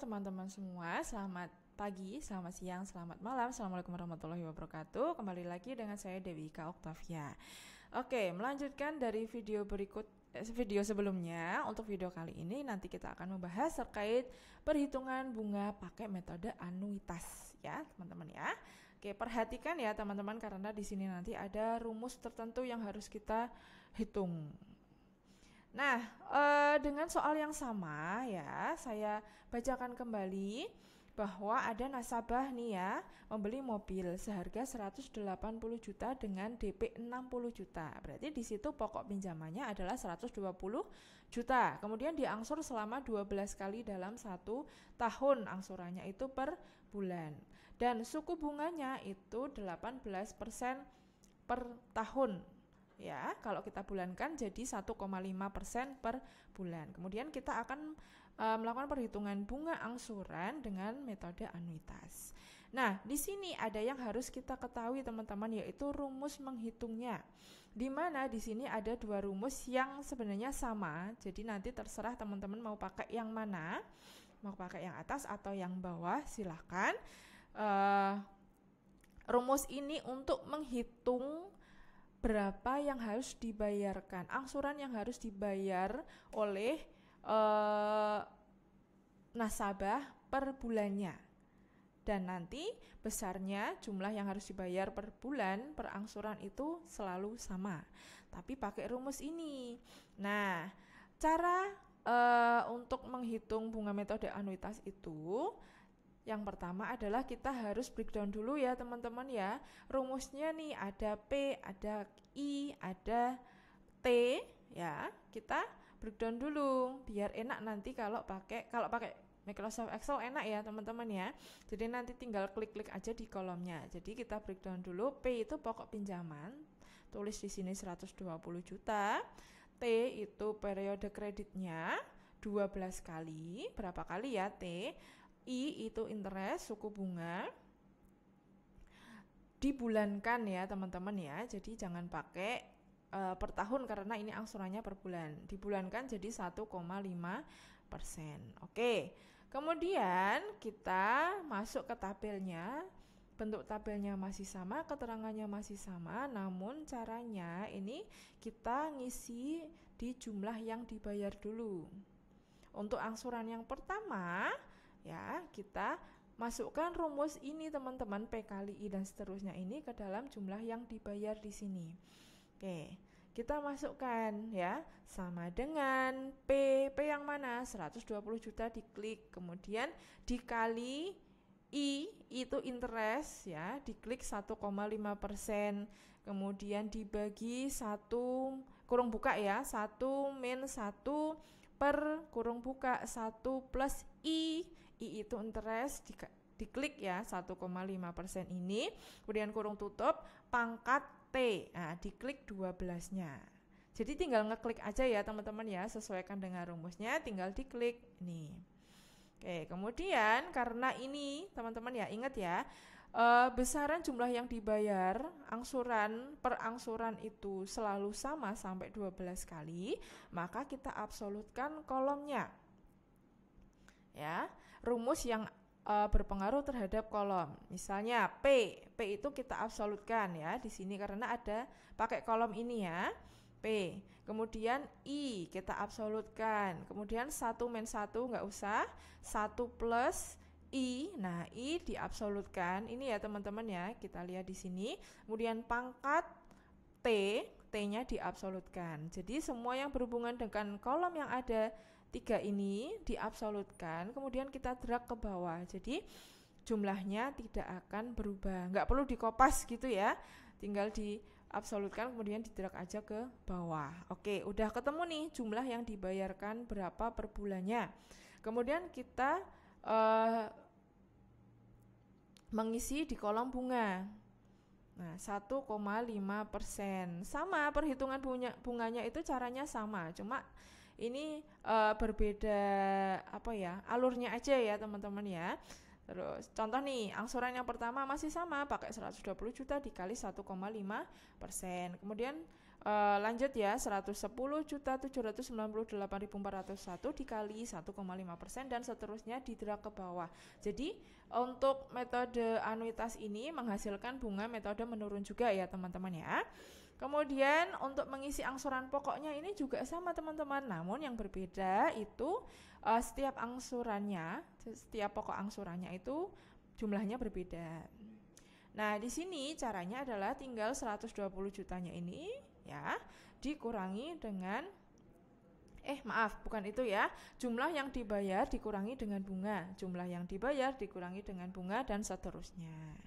teman-teman semua. Selamat pagi, selamat siang, selamat malam. Assalamualaikum warahmatullahi wabarakatuh. Kembali lagi dengan saya Dewi Ika Oktavia. Oke, melanjutkan dari video berikut eh, video sebelumnya, untuk video kali ini nanti kita akan membahas terkait perhitungan bunga pakai metode anuitas ya, teman-teman ya. Oke, perhatikan ya teman-teman karena di sini nanti ada rumus tertentu yang harus kita hitung. Nah, eh, dengan soal yang sama ya, saya bacakan kembali bahwa ada nasabah nih ya membeli mobil seharga 180 juta dengan DP 60 juta. Berarti di situ pokok pinjamannya adalah 120 juta. Kemudian diangsur selama 12 kali dalam satu tahun angsurannya itu per bulan. Dan suku bunganya itu 18% per tahun ya. Kalau kita bulankan jadi 1,5% per bulan. Kemudian kita akan e, melakukan perhitungan bunga angsuran dengan metode anuitas. Nah, di sini ada yang harus kita ketahui teman-teman yaitu rumus menghitungnya. Di mana di sini ada dua rumus yang sebenarnya sama. Jadi nanti terserah teman-teman mau pakai yang mana. Mau pakai yang atas atau yang bawah silahkan. e, rumus ini untuk menghitung berapa yang harus dibayarkan, angsuran yang harus dibayar oleh eh, nasabah per bulannya. Dan nanti besarnya jumlah yang harus dibayar per bulan per angsuran itu selalu sama. Tapi pakai rumus ini. Nah, cara eh, untuk menghitung bunga metode anuitas itu yang pertama adalah kita harus breakdown dulu ya teman-teman ya. Rumusnya nih ada P, ada I, ada T ya. Kita breakdown dulu biar enak nanti kalau pakai kalau pakai Microsoft Excel enak ya teman-teman ya. Jadi nanti tinggal klik-klik aja di kolomnya. Jadi kita breakdown dulu P itu pokok pinjaman. Tulis di sini 120 juta. T itu periode kreditnya 12 kali. Berapa kali ya T? I itu interest suku bunga dibulankan ya teman-teman ya. Jadi jangan pakai uh, per tahun karena ini angsurannya per bulan. Dibulankan jadi 1,5 persen. Oke. Kemudian kita masuk ke tabelnya. Bentuk tabelnya masih sama, keterangannya masih sama, namun caranya ini kita ngisi di jumlah yang dibayar dulu. Untuk angsuran yang pertama, ya kita masukkan rumus ini teman-teman P kali I dan seterusnya ini ke dalam jumlah yang dibayar di sini. Oke, kita masukkan ya sama dengan P, P yang mana? 120 juta diklik, kemudian dikali I itu interest ya, diklik 1,5 persen, kemudian dibagi satu kurung buka ya, satu min satu per kurung buka 1 plus i i itu interest di, diklik ya 1,5 persen ini kemudian kurung tutup pangkat T nah diklik 12 nya jadi tinggal ngeklik aja ya teman-teman ya sesuaikan dengan rumusnya tinggal diklik nih Oke kemudian karena ini teman-teman ya ingat ya Uh, besaran jumlah yang dibayar angsuran per angsuran itu selalu sama sampai 12 kali, maka kita absolutkan kolomnya. Ya, rumus yang uh, berpengaruh terhadap kolom. Misalnya P, P itu kita absolutkan ya di sini karena ada pakai kolom ini ya. P. Kemudian I kita absolutkan. Kemudian satu men satu nggak usah. satu plus I. Nah, I diabsolutkan. Ini ya teman-teman ya, kita lihat di sini. Kemudian pangkat T, T-nya diabsolutkan. Jadi semua yang berhubungan dengan kolom yang ada tiga ini diabsolutkan. Kemudian kita drag ke bawah. Jadi jumlahnya tidak akan berubah. Nggak perlu dikopas gitu ya. Tinggal di absolutkan kemudian didrag aja ke bawah. Oke, udah ketemu nih jumlah yang dibayarkan berapa per bulannya. Kemudian kita uh, mengisi di kolom bunga. Nah, 1,5 persen. Sama, perhitungan bunga, bunganya itu caranya sama. Cuma ini uh, berbeda apa ya, alurnya aja ya teman-teman ya. Terus contoh nih, angsuran yang pertama masih sama pakai 120 juta dikali 1,5 persen. Kemudian Uh, lanjut ya, 110.798.401 dikali 1,5 dan seterusnya didera ke bawah. Jadi untuk metode anuitas ini menghasilkan bunga metode menurun juga ya teman-teman ya. Kemudian untuk mengisi angsuran pokoknya ini juga sama teman-teman, namun yang berbeda itu uh, setiap angsurannya, setiap pokok angsurannya itu jumlahnya berbeda. Nah, di sini caranya adalah tinggal 120 jutanya ini ya dikurangi dengan eh maaf bukan itu ya jumlah yang dibayar dikurangi dengan bunga jumlah yang dibayar dikurangi dengan bunga dan seterusnya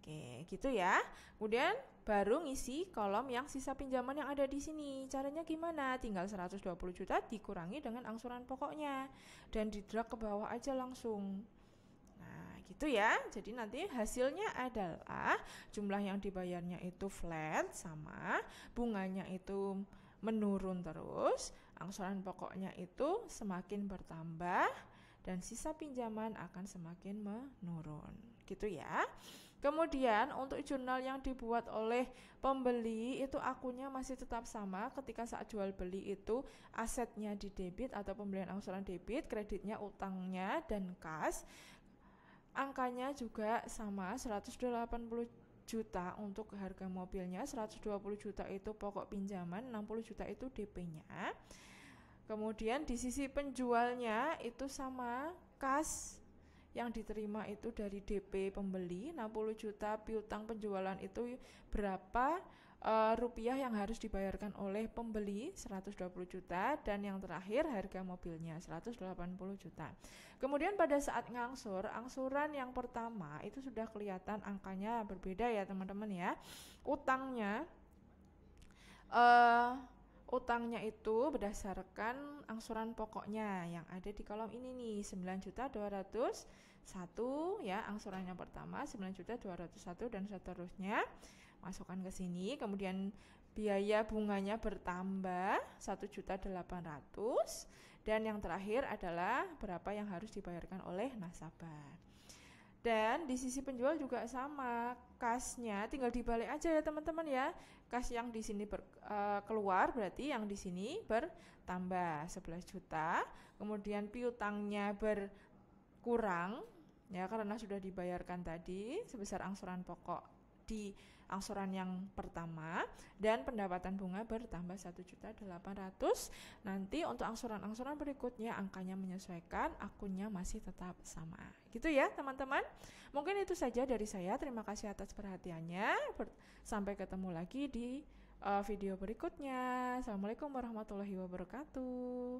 oke gitu ya kemudian baru ngisi kolom yang sisa pinjaman yang ada di sini caranya gimana tinggal 120 juta dikurangi dengan angsuran pokoknya dan di drag ke bawah aja langsung gitu ya. Jadi nanti hasilnya adalah jumlah yang dibayarnya itu flat sama bunganya itu menurun terus, angsuran pokoknya itu semakin bertambah dan sisa pinjaman akan semakin menurun. Gitu ya. Kemudian untuk jurnal yang dibuat oleh pembeli itu akunnya masih tetap sama ketika saat jual beli itu asetnya di debit atau pembelian angsuran debit, kreditnya, utangnya dan kas angkanya juga sama 180 juta untuk harga mobilnya, 120 juta itu pokok pinjaman, 60 juta itu DP-nya. Kemudian di sisi penjualnya itu sama kas yang diterima itu dari DP pembeli 60 juta piutang penjualan itu berapa uh, rupiah yang harus dibayarkan oleh pembeli 120 juta dan yang terakhir harga mobilnya 180 juta. Kemudian pada saat ngangsur, angsuran yang pertama itu sudah kelihatan angkanya berbeda ya teman-teman ya. Utangnya uh, utangnya itu berdasarkan angsuran pokoknya yang ada di kolom ini nih 9 juta 201 ya angsurannya pertama 9 juta 201 dan seterusnya masukkan ke sini kemudian biaya bunganya bertambah juta 1.800 dan yang terakhir adalah berapa yang harus dibayarkan oleh nasabah dan di sisi penjual juga sama kasnya tinggal dibalik aja ya teman-teman ya kas yang di sini ber, uh, keluar berarti yang di sini bertambah 11 juta kemudian piutangnya berkurang ya karena sudah dibayarkan tadi sebesar angsuran pokok di angsuran yang pertama dan pendapatan bunga bertambah juta 1.800 nanti untuk angsuran-angsuran berikutnya angkanya menyesuaikan akunnya masih tetap sama gitu ya teman-teman mungkin itu saja dari saya terima kasih atas perhatiannya sampai ketemu lagi di uh, video berikutnya assalamualaikum warahmatullahi wabarakatuh